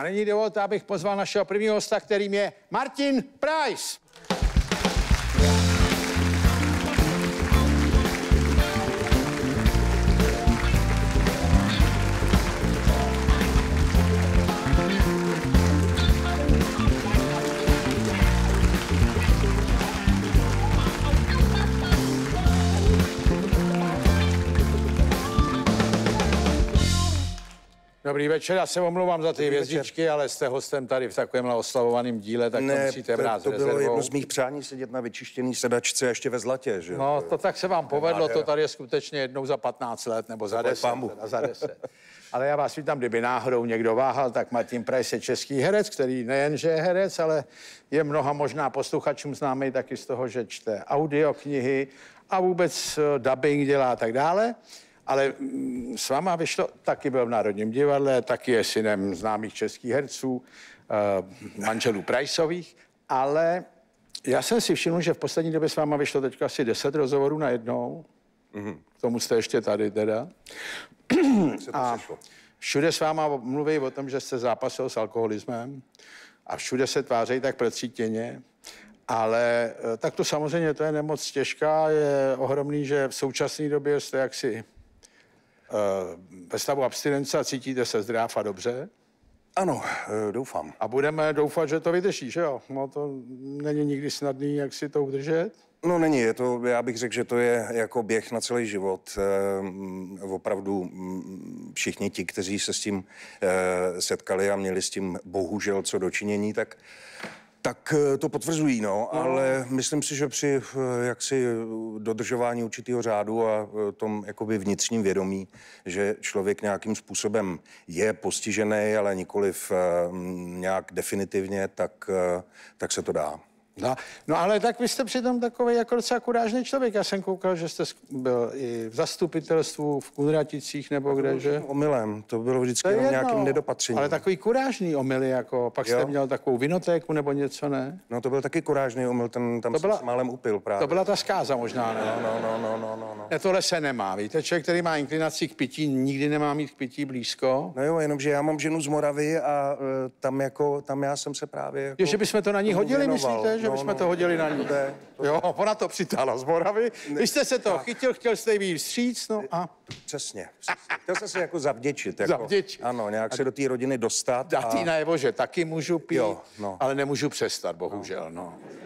A nyní dovolte, abych pozval našeho prvního hosta, kterým je Martin Price. Dobrý večer, já se omlouvám za ty Dobrý hvězdičky, večer. ale jste hostem tady v takovémhle oslavovaném díle, tak ne, to musíte brát to, to bylo jedno z mých přání sedět na vyčištěný sedačce ještě ve zlatě, že? No, to tak se vám povedlo, to tady je skutečně jednou za 15 let, nebo za 10, teda za 10. Ale já vás vítám, kdyby náhodou někdo váhal, tak Martin Price je český herec, který nejenže je herec, ale je mnoha možná posluchačům známý taky z toho, že čte audioknihy a vůbec eh, dubbing dělá a tak dále ale mm, s váma vyšlo, taky byl v Národním divadle, taky je synem známých českých herců, uh, manželů Priceových, ale já jsem si všiml, že v poslední době s váma vyšlo teďka asi 10 rozhovorů na jednou. Mm-hmm. K tomu jste ještě tady teda. se to a všude s váma mluví o tom, že jste zápasil s alkoholismem a všude se tvářejí tak precítěně. Ale eh, tak to samozřejmě, to je nemoc těžká, je ohromný, že v současné době jste jaksi Eh, ve stavu abstinence cítíte se zdráv a dobře? Ano, eh, doufám. A budeme doufat, že to vydrží, že jo? No to není nikdy snadný, jak si to udržet? No není, je to, já bych řekl, že to je jako běh na celý život. E, opravdu mm, všichni ti, kteří se s tím e, setkali a měli s tím bohužel co dočinění, tak tak eh, to potvrzují, no, no. ale myslím si, že při eh, jaksi eh, dodržování určitého řádu a tom jakoby vnitřním vědomí, že člověk nějakým způsobem je postižený, ale nikoliv nějak definitivně, tak, tak se to dá. No, no ale tak vy jste přitom takový jako docela kurážný člověk. Já jsem koukal, že jste byl i v zastupitelstvu v Kunraticích nebo kde, že? Omylem, to bylo vždycky to je jenom jedno, nějakým nedopatřením. Ale takový kurážný omyl, jako pak jo. jste měl takovou vinotéku nebo něco, ne? No to byl taky kurážný omyl, ten tam to byla, jsem málem upil právě. To byla ta skáza možná, ne? No, no, no, no, no, no. no. Ne, tohle se nemá, víte, člověk, který má inklinaci k pití, nikdy nemá mít k pití blízko. No jo, jenomže já mám ženu z Moravy a uh, tam jako, tam já jsem se právě jako... Že bychom to na ní hodili, věnoval. myslíte, že že bychom no, to hodili na ní. Jo, ona to přitáhla z Moravy. Vy jste se to chytil, chtěl jste jí vstříc, no a... Přesně, Chtěl jsem se jako zavděčit. Jako, zavděčit. Ano, nějak a... se do té rodiny dostat. Dát ty najevo, že taky můžu pít, jo, no. ale nemůžu přestat, bohužel, no. no.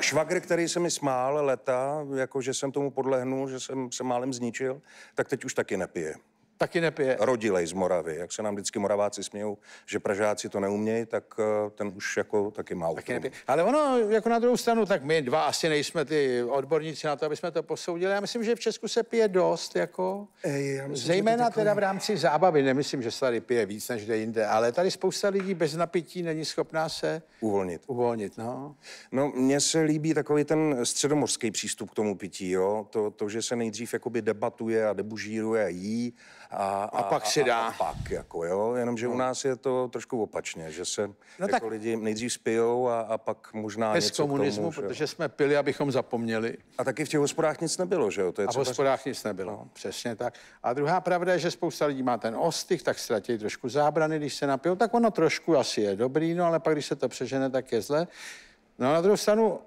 Švagr, který se mi smál leta, jako že jsem tomu podlehnul, že jsem se málem zničil, tak teď už taky nepije. Taky nepije. Rodilej z Moravy. Jak se nám vždycky Moraváci smějou, že Pražáci to neumějí, tak eh, ten už jako taky má taky nepije. Ale ono, jako na druhou stranu, tak my dva asi nejsme ty odborníci na to, aby jsme to posoudili. Já myslím, že v Česku se pije dost, jako Ej, myslím, zejména teda v rámci zábavy. Nemyslím, že se tady pije víc než kde jinde, ale tady spousta lidí bez napití není schopná se uvolnit. Uvolnit, no. No, mně se líbí takový ten středomorský přístup k tomu pití, jo. To, to že se nejdřív jakoby debatuje a debužíruje a jí a, a, a pak se dá. A, pak, jako jo, jenomže u no. nás je to trošku opačně, že se no jako tak lidi nejdřív spijou a, a pak možná bez něco komunismu, k tomu, protože jsme pili, abychom zapomněli. A taky v těch hospodách nic nebylo, že jo? To je a v hospodách nic nebylo, no. přesně tak. A druhá pravda je, že spousta lidí má ten ostych, tak ztratí trošku zábrany, když se napijou, tak ono trošku asi je dobrý, no ale pak, když se to přežene, tak je zle. No na druhou stranu,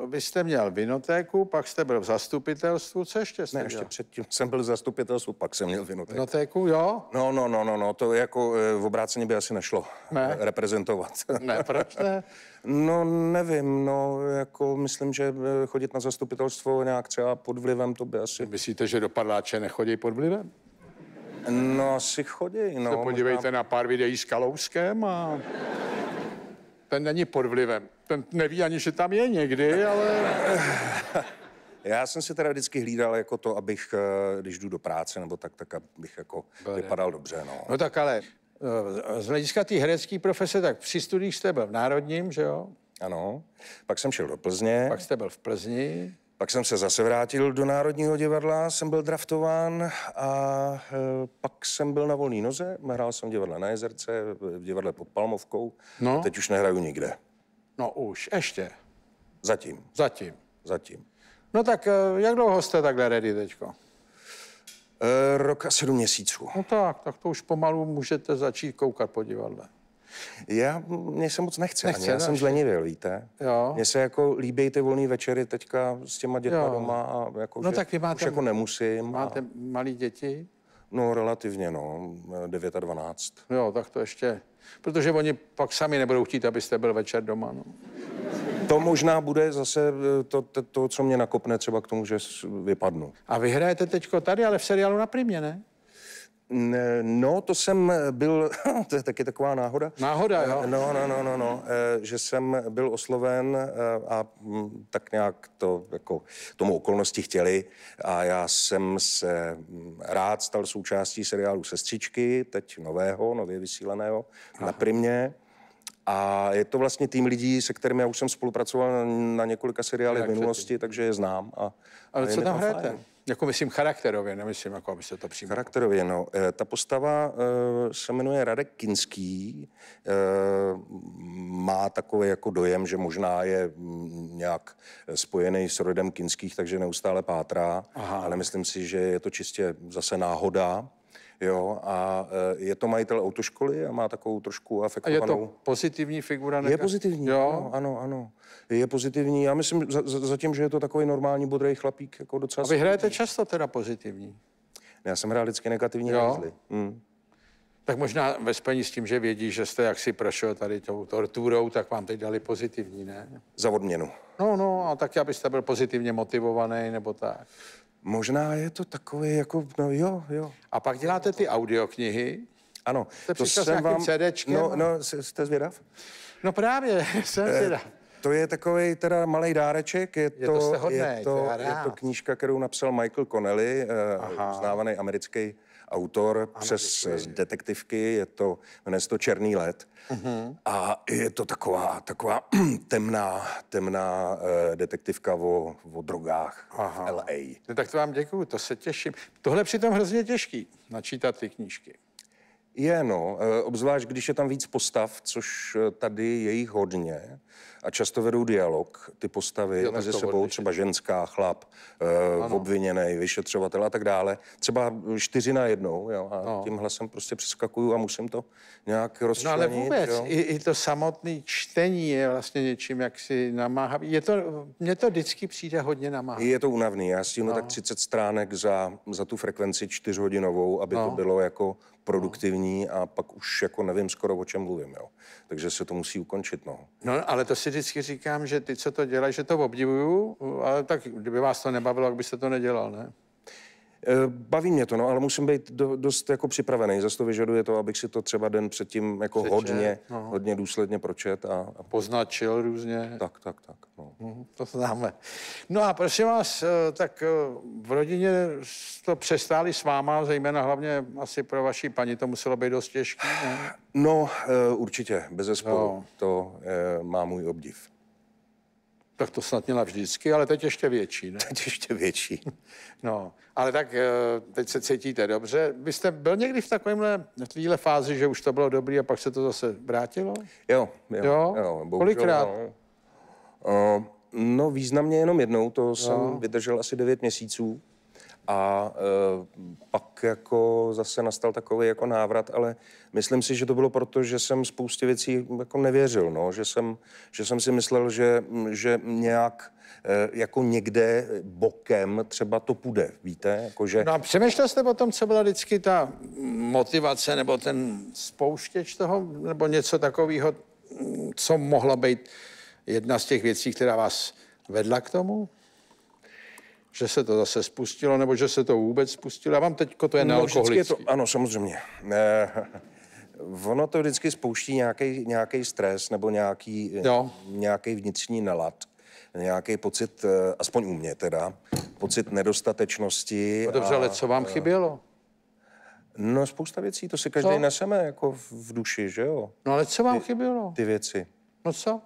uh, vy jste měl vinotéku, pak jste byl v zastupitelstvu, co ještě jste Ne, ještě dělal? předtím jsem byl v zastupitelstvu, pak jsem měl vinotéku. Vinotéku, jo? No, no, no, no, no to jako eh, v obráceně by asi nešlo ne. Eh, reprezentovat. Ne, proč ne? no, nevím, no, jako myslím, že chodit na zastupitelstvo nějak třeba pod vlivem, to by asi... Myslíte, že do padláče nechodí pod vlivem? No, asi chodí, no. Se podívejte možná... na pár videí s Kalouskem a ten není pod vlivem. Ten neví ani, že tam je někdy, ale... Já jsem si teda vždycky hlídal jako to, abych, eh, když jdu do práce nebo tak, tak abych jako Bode. vypadal dobře, no. No tak ale eh, z hlediska té herecké profese, tak při studiích jste byl v Národním, že jo? Ano. Pak jsem šel do Plzně. Pak jste byl v Plzni. Pak jsem se zase vrátil do Národního divadla, jsem byl draftován a e, pak jsem byl na volné noze. Hrál jsem divadle na Jezerce, v divadle pod Palmovkou. No. A teď už nehraju nikde. No už, ještě. Zatím. Zatím. Zatím. No tak e, jak dlouho jste takhle ready teďko? E, rok a sedm měsíců. No tak, tak to už pomalu můžete začít koukat po divadle. Já, mě se moc nechce, nechce ani. já jsem zlenivil, víte? Jo. Mně se jako líbí ty volné večery teďka s těma dětma jo. doma a jako, no, že tak vy máte, už jako nemusím. Máte a... malé děti? No, relativně, no. 9 a 12. Jo, tak to ještě. Protože oni pak sami nebudou chtít, abyste byl večer doma, no. To možná bude zase eh, to, to, to, co mě nakopne třeba k tomu, že vypadnu. A vyhrajete teďko tady, ale v seriálu na Primě, ne? No, to jsem byl, to je taky taková náhoda. Náhoda, jo? No, no, no, no, no, eh, že jsem byl osloven eh, a hm, tak nějak to jako tomu okolnosti chtěli a já jsem se hm, rád stal součástí seriálu Sestřičky, teď nového, nově vysílaného Aha. na Primě. A je to vlastně tým lidí, se kterými já už jsem spolupracoval na několika seriálech v minulosti, takže je znám. A, Ale a co tam hrajete? Fajn. Jako myslím charakterově, nemyslím, jako aby se to přímo... Charakterově, no. Eh, ta postava eh, se jmenuje Radek Kinský. Eh, má takový jako dojem, že možná je mm, nějak spojený s rodem Kinských, takže neustále pátrá. Aha. Ale myslím si, že je to čistě zase náhoda. Jo, a je to majitel autoškoly a má takovou trošku afektovanou... A je to pozitivní figura? Nekaz... Je pozitivní, jo? Ano, ano, ano je pozitivní. Já myslím zatím, za, za že je to takový normální bodrý chlapík, jako docela... A vy hrajete často teda pozitivní? Já jsem hrál vždycky negativní hrázly. Hmm. Tak možná ve spojení s tím, že vědí, že jste jaksi prošel tady tou torturou, tak vám teď dali pozitivní, ne? Za odměnu. No, no, a tak abyste byl pozitivně motivovaný nebo tak. Možná je to takový jako, no jo, jo. A pak děláte ty audioknihy. Ano. Jste to jsem vám... CDčkem? No, no, jste zvědav? No právě, jsem eh, zvědav. To je takový teda malý dáreček, je, je to, to, je, to, to je to knížka, kterou napsal Michael Connelly, eh, Aha. uznávaný americký autor ano, přes děkuji. z detektivky, je to, dnes to Černý let. Uh-huh. A je to taková, taková temná, temná uh, detektivka o, o drogách Aha. v LA. No, tak to vám děkuju, to se těším. Tohle přitom hrozně těžký, načítat ty knížky. Je, no, eh, obzvlášť když je tam víc postav, což eh, tady je jich hodně a často vedou dialog ty postavy jo, mezi sebou, třeba ženská, chlap, eh, ano. obviněný, vyšetřovatel a tak dále. Třeba čtyři na jednou, jo, a no. tím hlasem prostě přeskakuju a musím to nějak rozčlenit. No ale vůbec, jo. I, i to samotné čtení je vlastně něčím, jak si Je to, mně to vždycky přijde hodně namáhavý. Je to unavný, já si no. tak 30 stránek za, za tu frekvenci čtyřhodinovou, aby no. to bylo jako produktivní zraní a pak už jako nevím skoro, o čem mluvím, jo. Takže se to musí ukončit, no. No, ale to si vždycky říkám, že ty, co to dělají, že to obdivuju, ale tak kdyby vás to nebavilo, jak byste to nedělal, ne? Eh, baví mě to, no, ale musím být do, dost jako připravený. Zase to vyžaduje to, abych si to třeba den předtím jako Přečet, hodně, no. hodně důsledně pročet. A, a Poznačil různě. Tak, tak, tak. No. Mhm, to známe. No a prosím vás, eh, tak eh, v rodině to přestáli s váma, zejména hlavně asi pro vaší paní, to muselo být dost těžké. No, určitě, bez zesporu. No. To má můj obdiv. Tak to snad měla vždycky, ale teď ještě větší. Ne? Teď ještě větší. No, ale tak eh, teď se cítíte dobře. Vy jste byl někdy v takovémhle v fázi, že už to bylo dobrý a pak se to zase vrátilo? Jo, jo. jo? jo bohužel, Kolikrát? No. Eh, no významně jenom jednou, to jo. jsem vydržel asi 9 měsíců. A e, pak jako zase nastal takový jako návrat, ale myslím si, že to bylo proto, že jsem spoustě věcí jako nevěřil, no, že jsem, že jsem si myslel, že, že nějak eh, jako někde bokem třeba to půjde, víte? Jako, že... No a přemýšlel jste o tom, co byla vždycky ta motivace nebo ten spouštěč toho, nebo něco takového, co mohla být jedna z těch věcí, která vás vedla k tomu? že se to zase spustilo, nebo že se to vůbec spustilo. Já vám teďko to je no, to, Ano, samozřejmě. E, ono to vždycky spouští nějaký stres nebo nějaký, nějaký vnitřní nalad nějaký pocit, eh, aspoň u mě teda, pocit nedostatečnosti. No dobře, a, ale co vám eh, chybělo? No spousta věcí, to si každý co? neseme jako v duši, že jo? No ale co vám ty, chybělo? Ty věci. No co?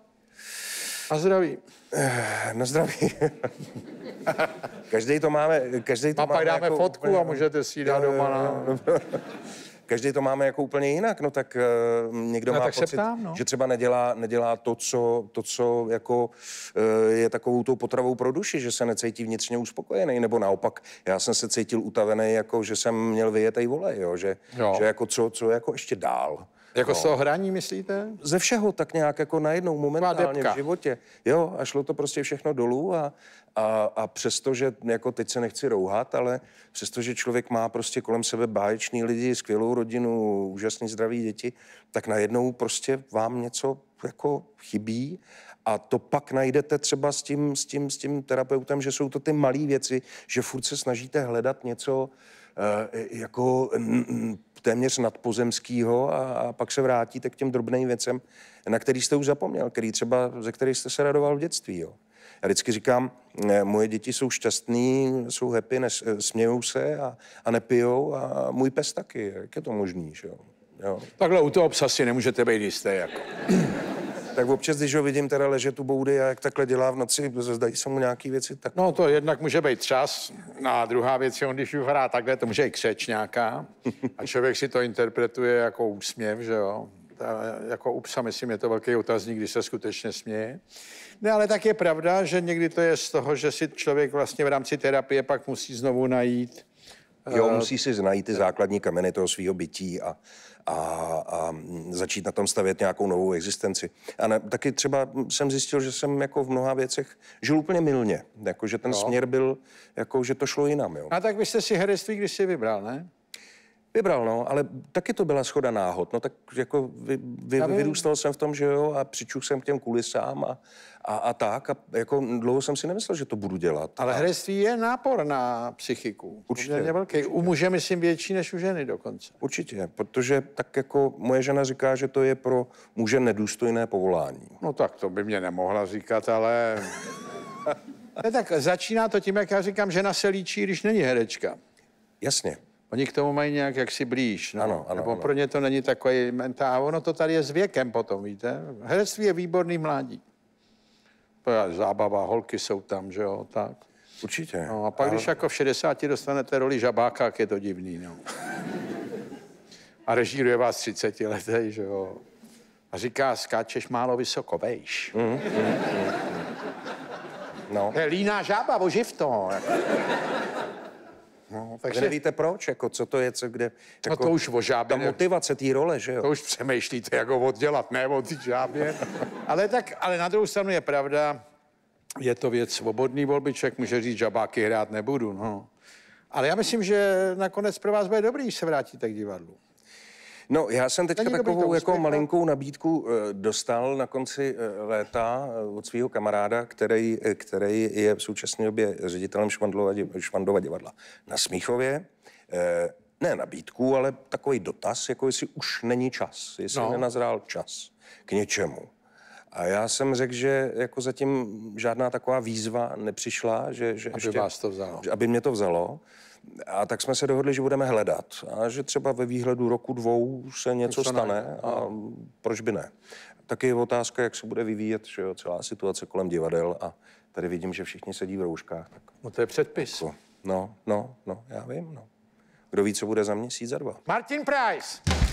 Na zdraví. Eh, na zdraví. každý to máme, každý to a máme pak dáme jako fotku úplně, a můžete si ji dát eh, doma na... každý to máme jako úplně jinak, no tak uh, někdo no, má tak pocit, ptám, no. že třeba nedělá, nedělá to, co, to, co jako uh, je takovou tou potravou pro duši, že se necítí vnitřně uspokojený, nebo naopak, já jsem se cítil utavený, jako že jsem měl vyjetej volej, jo, že, jo. že jako co, co jako ještě dál. Jako no. z toho hraní, myslíte? Ze všeho, tak nějak jako najednou momentálně v životě. Jo, a šlo to prostě všechno dolů a, a, a přesto, že jako teď se nechci rouhat, ale přesto, že člověk má prostě kolem sebe báječný lidi, skvělou rodinu, úžasný zdraví děti, tak najednou prostě vám něco jako chybí a to pak najdete třeba s tím, s tím, s tím terapeutem, že jsou to ty malé věci, že furt se snažíte hledat něco, eh, jako téměř nadpozemského a, a pak se vrátíte k těm drobným věcem, na který jste už zapomněl, který třeba, ze který jste se radoval v dětství. Jo. Já vždycky říkám, moje děti jsou šťastní, jsou happy, nes, eh, smějou se a, a nepijou a můj pes taky. Jak je to možný, že jo? jo. Takhle u toho psa si nemůžete být jisté, jako. Tak občas, když ho vidím teda ležet u boudy a jak takhle dělá v noci, zdají se mu nějaký věci. Tak... No to jednak může být čas. No a druhá věc je, on když už hrá takhle, to může i křeč nějaká. A člověk si to interpretuje jako úsměv, že jo. Ta, jako u psa, myslím, je to velký otazník, když se skutečně směje. Ne, ale tak je pravda, že někdy to je z toho, že si člověk vlastně v rámci terapie pak musí znovu najít Jo, eh, musí si znajít ty základní kameny toho svého bytí a, a, a začít na tom stavět nějakou novou existenci. A ne, taky třeba jsem zjistil, že jsem jako v mnoha věcech žil úplně milně, jako že ten no. směr byl, jako že to šlo jinam. Jo. A tak byste si herectví když si vybral, ne? Vybral, no, ale taky to byla schoda náhod. No tak jako vy, vy, vy, vyrůstal jsem v tom, že jo, a přičuch jsem k těm kulisám a, a, a tak. A jako dlouho jsem si nemyslel, že to budu dělat. Ale a... herectví je nápor na psychiku. Určitě. Velký. Určitě. U muže, myslím, větší než u ženy dokonce. Určitě, protože tak jako moje žena říká, že to je pro muže nedůstojné povolání. No tak to by mě nemohla říkat, ale... ne, tak začíná to tím, jak já říkám, žena se líčí, když není herečka. Jasně. Oni k tomu mají nějak jaksi blíž. Ano, ano, ano, Nebo ano. pro ně to není takový mentál. A ono to tady je s věkem potom, víte. Herectví je výborný mládí. To je zábava, holky jsou tam, že jo, tak. Určitě. No, a pak, a... když jako v 60 dostanete roli žabáka, je to divný, no. a režíruje vás 30 letý, že jo. A říká, skáčeš málo vysoko, vejš. Mm-hmm. Mm, mm. No. je líná žába, oživ to. Jako. No, takže Vy nevíte proč, jako co to je, co kde. No, jako, no to už o žábě. Ta motivace té role, že jo? To už přemýšlíte, jak ho oddělat, ne od žábě. ale tak, ale na druhou stranu je pravda, je to věc svobodný volby, člověk může říct, žabáky hrát nebudu, no. Ale já myslím, že nakonec pro vás bude dobrý, když se vrátíte k divadlu. No, já jsem teďka takovou jako no. malinkou nabídku eh, dostal na konci eh, léta eh, od svého kamaráda, který, který je v současné době ředitelem Švandlova, Švandlova divadla na Smíchově ne nabídku, ale takový dotaz, jako jestli už není čas, jestli no. nenazrál čas k něčemu. A já jsem řekl, že jako zatím žádná taková výzva nepřišla, že, že aby ještě, vás to vzalo. aby mě to vzalo. A tak jsme se dohodli, že budeme hledat. A že třeba ve výhledu roku dvou se něco Už stane a proč by ne. Taky je otázka, jak se bude vyvíjet že jo, celá situace kolem divadel a tady vidím, že všichni sedí v rouškách. Tak... No to je předpis. Jako, no, no, no, já vím, no. Kdo ví, co bude za měsíc, za dva. Martin Price.